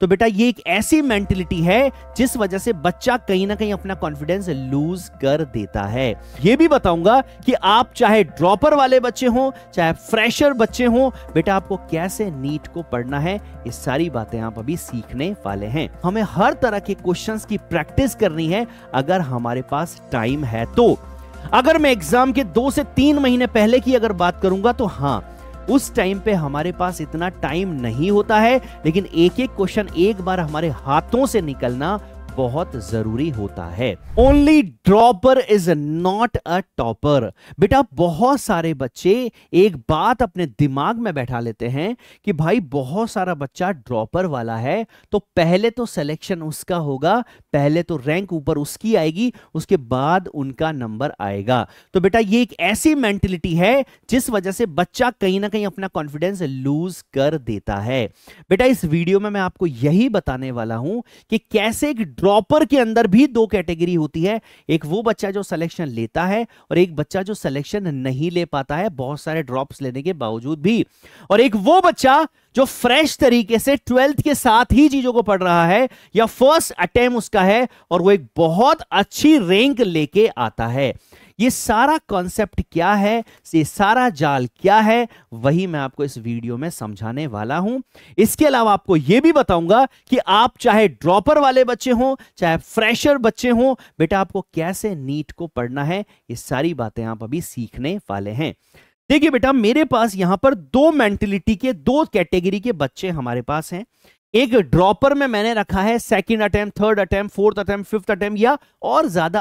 तो बेटा ये एक ऐसी मेंटेलिटी है जिस वजह से बच्चा कहीं ना कहीं अपना कॉन्फिडेंस लूज कर देता है ये भी बताऊंगा कि आप चाहे ड्रॉपर वाले बच्चे हों चाहे फ्रेशर बच्चे हो बेटा आपको कैसे नीट को पढ़ना है ये सारी बातें आप अभी सीखने वाले हैं हमें हर तरह के क्वेश्चंस की प्रैक्टिस करनी है अगर हमारे पास टाइम है तो अगर मैं एग्जाम के दो से तीन महीने पहले की अगर बात करूंगा तो हाँ उस टाइम पे हमारे पास इतना टाइम नहीं होता है लेकिन एक एक क्वेश्चन एक बार हमारे हाथों से निकलना बहुत जरूरी होता है only dropper is not a topper बेटा बहुत सारे बच्चे एक बात अपने दिमाग में बैठा लेते हैं कि भाई बहुत सारा बच्चा ड्रॉपर वाला है तो पहले तो सिलेक्शन उसका होगा पहले तो रैंक ऊपर उसकी आएगी उसके बाद उनका नंबर आएगा तो बेटा ये एक ऐसी मेंटेलिटी है जिस वजह से बच्चा कहीं ना कहीं अपना कॉन्फिडेंस लूज कर देता है बेटा इस वीडियो में मैं आपको यही बताने वाला हूं कि कैसे एक ड्रॉपर के अंदर भी दो कैटेगरी होती है एक वो बच्चा जो सिलेक्शन लेता है और एक बच्चा जो सिलेक्शन नहीं ले पाता है बहुत सारे ड्रॉप्स लेने के बावजूद भी और एक वो बच्चा जो फ्रेश तरीके से ट्वेल्थ के साथ ही चीजों को पढ़ रहा है या फर्स्ट अटेम्प उसका है और वो एक बहुत अच्छी रैंक लेके आता है ये सारा कॉन्सेप्ट क्या है ये सारा जाल क्या है वही मैं आपको इस वीडियो में समझाने वाला हूं इसके अलावा आपको यह भी बताऊंगा कि आप चाहे ड्रॉपर वाले बच्चे हों चाहे फ्रेशर बच्चे हों बेटा आपको कैसे नीट को पढ़ना है ये सारी बातें आप अभी सीखने वाले हैं देखिए बेटा मेरे पास यहां पर दो मेंटेलिटी के दो कैटेगरी के बच्चे हमारे पास हैं एक ड्रॉपर में मैंने रखा है second attempt third attempt fourth attempt fifth attempt या और ज्यादा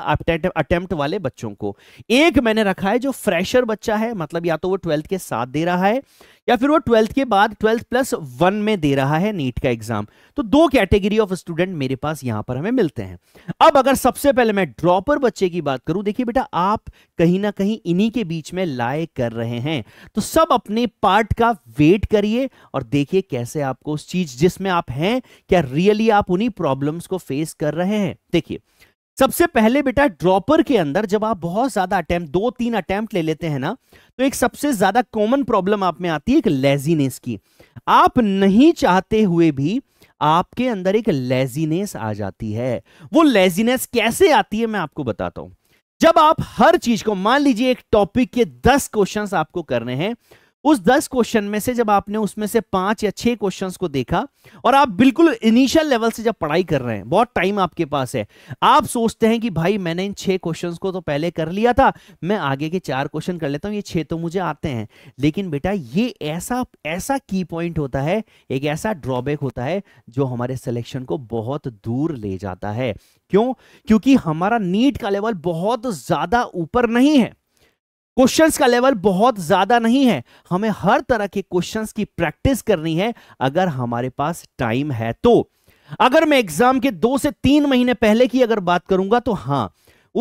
अटेम्प्ट वाले बच्चों को एक मैंने रखा है जो फ्रेशर बच्चा है मतलब या तो वो ट्वेल्थ के साथ दे रहा है या फिर वो ट्वेल्थ के बाद ट्वेल्थ प्लस वन में दे रहा है नीट का एग्जाम तो दो कैटेगरी ऑफ स्टूडेंट मेरे पास यहां पर हमें मिलते हैं अब अगर सबसे पहले मैं ड्रॉपर बच्चे की बात करूं देखिए बेटा आप कहीं ना कहीं इन्हीं के बीच में लाए कर रहे हैं तो सब अपने पार्ट का वेट करिए और देखिए कैसे आपको उस चीज जिसमें आप हैं क्या रियली आप उन्हीं प्रॉब्लम्स को फेस कर रहे हैं देखिए सबसे पहले बेटा ड्रॉपर के अंदर जब आप बहुत ज्यादा अटेम्प्ट दो तीन अटेम्प्ट ले लेते हैं ना तो एक सबसे ज्यादा कॉमन प्रॉब्लम आप में आती है एक लेजीनेस की आप नहीं चाहते हुए भी आपके अंदर एक लेजीनेस आ जाती है वो लेजीनेस कैसे आती है मैं आपको बताता हूं जब आप हर चीज को मान लीजिए एक टॉपिक के दस क्वेश्चन आपको करने हैं उस दस क्वेश्चन में से जब आपने उसमें से पांच या छह क्वेश्चंस को देखा और आप बिल्कुल इनिशियल लेवल से जब पढ़ाई कर रहे हैं बहुत टाइम आपके पास है आप सोचते हैं कि भाई मैंने इन छह क्वेश्चंस को तो पहले कर लिया था मैं आगे के चार क्वेश्चन कर लेता हूं ये छह तो मुझे आते हैं लेकिन बेटा ये ऐसा ऐसा की पॉइंट होता है एक ऐसा ड्रॉबैक होता है जो हमारे सिलेक्शन को बहुत दूर ले जाता है क्यों क्योंकि हमारा नीट का लेवल बहुत ज्यादा ऊपर नहीं है क्वेश्चंस का लेवल बहुत ज्यादा नहीं है हमें हर तरह के क्वेश्चंस की प्रैक्टिस करनी है अगर हमारे पास टाइम है तो अगर मैं एग्जाम के दो से तीन महीने पहले की अगर बात करूंगा तो हाँ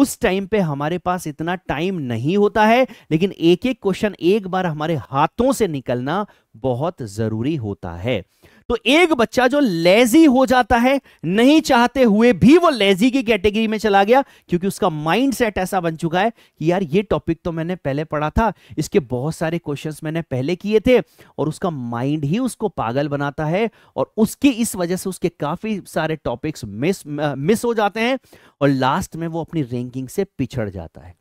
उस टाइम पे हमारे पास इतना टाइम नहीं होता है लेकिन एक एक क्वेश्चन एक बार हमारे हाथों से निकलना बहुत जरूरी होता है तो एक बच्चा जो लेजी हो जाता है नहीं चाहते हुए भी वो लेजी की कैटेगरी में चला गया क्योंकि उसका माइंड सेट ऐसा बन चुका है कि यार ये टॉपिक तो मैंने पहले पढ़ा था इसके बहुत सारे क्वेश्चन मैंने पहले किए थे और उसका माइंड ही उसको पागल बनाता है और उसकी इस वजह से उसके काफी सारे टॉपिक्स मिस मिस हो जाते हैं और लास्ट में वो अपनी रैंकिंग से पिछड़ जाता है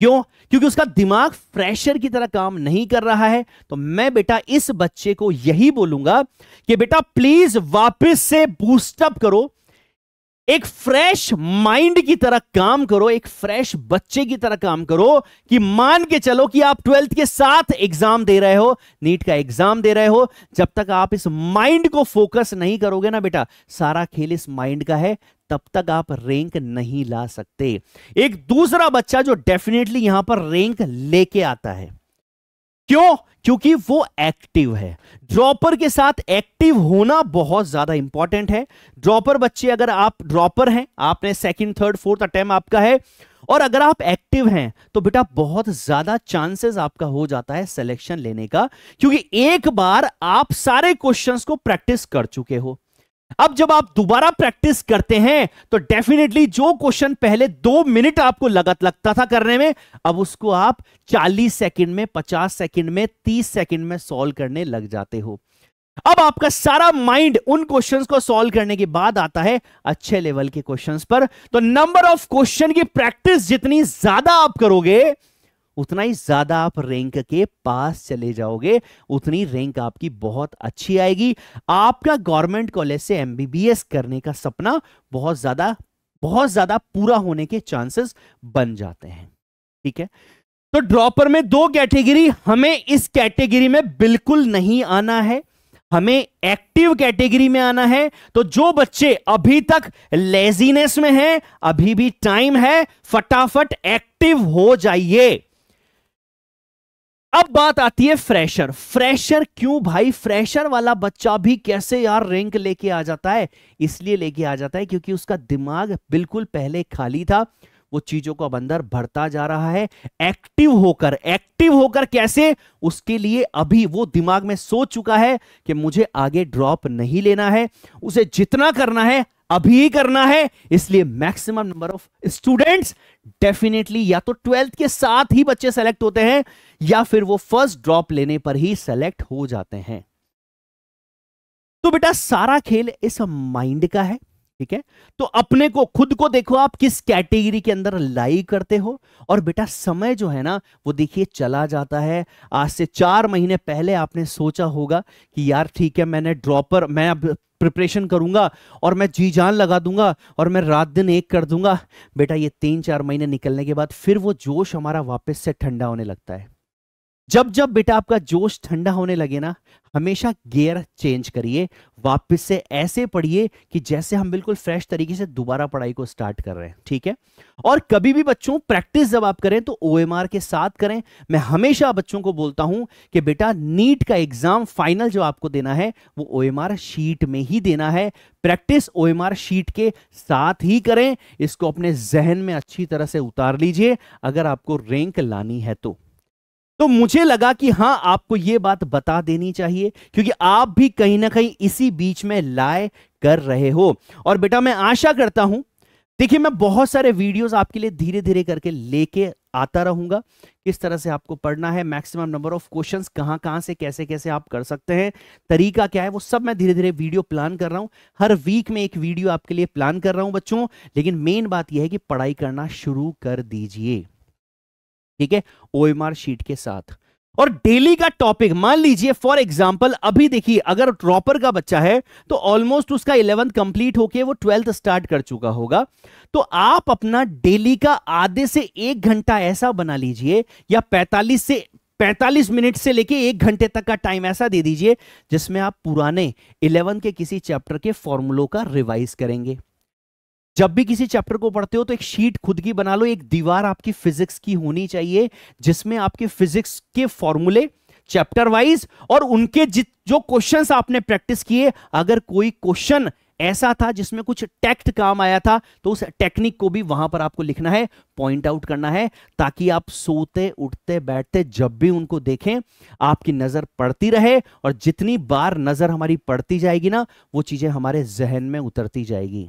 क्यों क्योंकि उसका दिमाग फ्रेशर की तरह काम नहीं कर रहा है तो मैं बेटा इस बच्चे को यही बोलूंगा कि बेटा प्लीज वापस से बूस्टअप करो एक फ्रेश माइंड की तरह काम करो एक फ्रेश बच्चे की तरह काम करो कि मान के चलो कि आप ट्वेल्थ के साथ एग्जाम दे रहे हो नीट का एग्जाम दे रहे हो जब तक आप इस माइंड को फोकस नहीं करोगे ना बेटा सारा खेल इस माइंड का है तब तक आप रैंक नहीं ला सकते एक दूसरा बच्चा जो डेफिनेटली यहां पर रैंक लेके आता है क्यों क्योंकि वो एक्टिव है ड्रॉपर के साथ एक्टिव होना बहुत ज्यादा इंपॉर्टेंट है ड्रॉपर बच्चे अगर आप ड्रॉपर हैं आपने सेकंड थर्ड फोर्थ अटेम्प आपका है और अगर आप एक्टिव हैं तो बेटा बहुत ज्यादा चांसेस आपका हो जाता है सिलेक्शन लेने का क्योंकि एक बार आप सारे क्वेश्चंस को प्रैक्टिस कर चुके हो अब जब आप दोबारा प्रैक्टिस करते हैं तो डेफिनेटली जो क्वेश्चन पहले दो मिनट आपको लगत लगता था करने में अब उसको आप 40 सेकंड में 50 सेकंड में 30 सेकंड में सॉल्व करने लग जाते हो अब आपका सारा माइंड उन क्वेश्चंस को सॉल्व करने के बाद आता है अच्छे लेवल के क्वेश्चंस पर तो नंबर ऑफ क्वेश्चन की प्रैक्टिस जितनी ज्यादा आप करोगे उतना ही ज्यादा आप रैंक के पास चले जाओगे उतनी रैंक आपकी बहुत अच्छी आएगी आपका गवर्नमेंट कॉलेज से एमबीबीएस करने का सपना बहुत ज्यादा बहुत ज्यादा पूरा होने के चांसेस बन जाते हैं ठीक है तो ड्रॉपर में दो कैटेगरी हमें इस कैटेगरी में बिल्कुल नहीं आना है हमें एक्टिव कैटेगरी में आना है तो जो बच्चे अभी तक लेजीनेस में हैं अभी भी टाइम है फटाफट एक्टिव हो जाइए अब बात आती है फ्रेशर फ्रेशर क्यों भाई फ्रेशर वाला बच्चा भी कैसे यार रैंक लेके आ जाता है इसलिए लेके आ जाता है क्योंकि उसका दिमाग बिल्कुल पहले खाली था वो चीजों को अब अंदर भरता जा रहा है एक्टिव होकर एक्टिव होकर कैसे उसके लिए अभी वो दिमाग में सोच चुका है कि मुझे आगे ड्रॉप नहीं लेना है उसे जितना करना है अभी ही करना है इसलिए maximum number of students definitely या तो ट्वेल्थ के साथ ही बच्चे सेलेक्ट होते हैं या फिर वो फर्स्ट ड्रॉप लेने पर ही सेलेक्ट हो जाते हैं तो बेटा सारा खेल इस माइंड का है ठीक है तो अपने को खुद को देखो आप किस कैटेगरी के अंदर लाई करते हो और बेटा समय जो है ना वो देखिए चला जाता है आज से चार महीने पहले आपने सोचा होगा कि यार ठीक है मैंने ड्रॉपर मैं अब प्रिपरेशन करूंगा और मैं जी जान लगा दूंगा और मैं रात दिन एक कर दूंगा बेटा ये तीन चार महीने निकलने के बाद फिर वो जोश हमारा वापस से ठंडा होने लगता है जब जब बेटा आपका जोश ठंडा होने लगे ना हमेशा गियर चेंज करिए वापस से ऐसे पढ़िए कि जैसे हम बिल्कुल फ्रेश तरीके से दोबारा पढ़ाई को स्टार्ट कर रहे हैं ठीक है और कभी भी बच्चों प्रैक्टिस जब आप करें तो ओ के साथ करें मैं हमेशा बच्चों को बोलता हूं कि बेटा नीट का एग्जाम फाइनल जो आपको देना है वो ओ शीट में ही देना है प्रैक्टिस ओ शीट के साथ ही करें इसको अपने जहन में अच्छी तरह से उतार लीजिए अगर आपको रैंक लानी है तो तो मुझे लगा कि हां आपको ये बात बता देनी चाहिए क्योंकि आप भी कहीं ना कहीं इसी बीच में लाए कर रहे हो और बेटा मैं आशा करता हूं देखिए मैं बहुत सारे वीडियोस आपके लिए धीरे धीरे करके लेके आता रहूंगा किस तरह से आपको पढ़ना है मैक्सिमम नंबर ऑफ क्वेश्चंस कहां कहां से कैसे कैसे आप कर सकते हैं तरीका क्या है वो सब मैं धीरे धीरे वीडियो प्लान कर रहा हूं हर वीक में एक वीडियो आपके लिए प्लान कर रहा हूं बच्चों लेकिन मेन बात यह है कि पढ़ाई करना शुरू कर दीजिए ठीक है ओएमआर शीट के साथ और डेली का टॉपिक मान लीजिए फॉर एग्जाम्पल अभी देखिए अगर ट्रॉपर का बच्चा है तो ऑलमोस्ट उसका इलेवंथ कंप्लीट होके वो ट्वेल्थ स्टार्ट कर चुका होगा तो आप अपना डेली का आधे से एक घंटा ऐसा बना लीजिए या 45 से 45 मिनट से लेके एक घंटे तक का टाइम ऐसा दे दीजिए जिसमें आप पुराने इलेवन के किसी चैप्टर के फॉर्मूलों का रिवाइज करेंगे जब भी किसी चैप्टर को पढ़ते हो तो एक शीट खुद की बना लो एक दीवार आपकी फिजिक्स की होनी चाहिए जिसमें आपके फिजिक्स के फॉर्मूले चैप्टर वाइज और उनके जित जो क्वेश्चन आपने प्रैक्टिस किए अगर कोई क्वेश्चन ऐसा था जिसमें कुछ टेक्ट काम आया था तो उस टेक्निक को भी वहां पर आपको लिखना है पॉइंट आउट करना है ताकि आप सोते उठते बैठते जब भी उनको देखें आपकी नजर पड़ती रहे और जितनी बार नजर हमारी पड़ती जाएगी ना वो चीजें हमारे जहन में उतरती जाएगी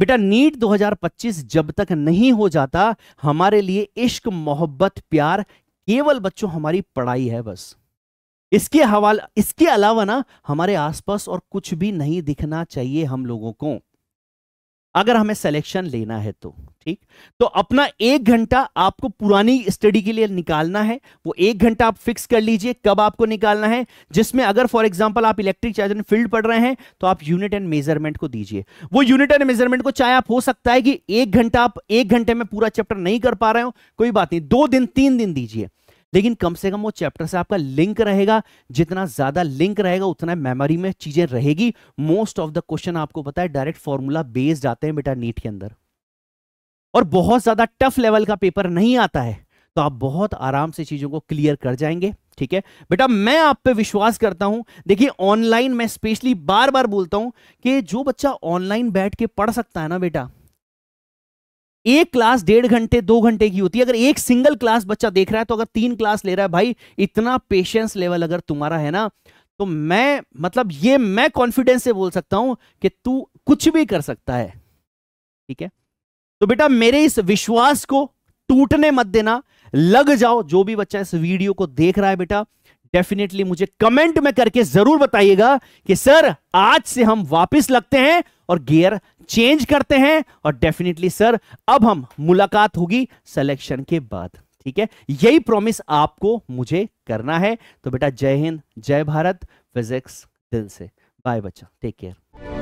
बेटा नीट 2025 जब तक नहीं हो जाता हमारे लिए इश्क मोहब्बत प्यार केवल बच्चों हमारी पढ़ाई है बस इसके हवाले इसके अलावा ना हमारे आसपास और कुछ भी नहीं दिखना चाहिए हम लोगों को अगर हमें सिलेक्शन लेना है तो ठीक तो अपना एक घंटा आपको पुरानी स्टडी के लिए निकालना है वो एक घंटा आप फिक्स कर लीजिए कब आपको निकालना है जिसमें अगर फॉर एग्जांपल आप इलेक्ट्रिक चार्ज एंड फील्ड पढ़ रहे हैं तो आप यूनिट एंड मेजरमेंट को दीजिए वो यूनिट एंड मेजरमेंट को चाहे आप हो सकता है कि एक घंटा आप एक घंटे में पूरा चैप्टर नहीं कर पा रहे हो कोई बात नहीं दो दिन तीन दिन दीजिए लेकिन कम से कम वो चैप्टर से आपका लिंक रहेगा जितना ज्यादा लिंक रहेगा उतना मेमोरी में चीजें रहेगी मोस्ट ऑफ द क्वेश्चन आपको पता है डायरेक्ट फॉर्मूला बेस्ड आते हैं बेटा नीट के अंदर और बहुत ज्यादा टफ लेवल का पेपर नहीं आता है तो आप बहुत आराम से चीजों को क्लियर कर जाएंगे ठीक है बेटा मैं आप पे विश्वास करता हूं देखिए ऑनलाइन मैं स्पेशली बार बार बोलता हूं कि जो बच्चा ऑनलाइन बैठ के पढ़ सकता है ना बेटा एक क्लास डेढ़ घंटे दो घंटे की होती है अगर एक सिंगल क्लास बच्चा देख रहा है तो अगर तीन क्लास ले रहा है भाई इतना पेशेंस लेवल अगर तुम्हारा है ना तो मैं मतलब ये मैं कॉन्फिडेंस से बोल सकता हूं कि तू कुछ भी कर सकता है ठीक है तो बेटा मेरे इस विश्वास को टूटने मत देना लग जाओ जो भी बच्चा इस वीडियो को देख रहा है बेटा डेफिनेटली मुझे कमेंट में करके जरूर बताइएगा कि सर आज से हम वापस लगते हैं और गियर चेंज करते हैं और डेफिनेटली सर अब हम मुलाकात होगी सिलेक्शन के बाद ठीक है यही प्रॉमिस आपको मुझे करना है तो बेटा जय हिंद जय भारत फिजिक्स दिल से बाय बच्चा टेक केयर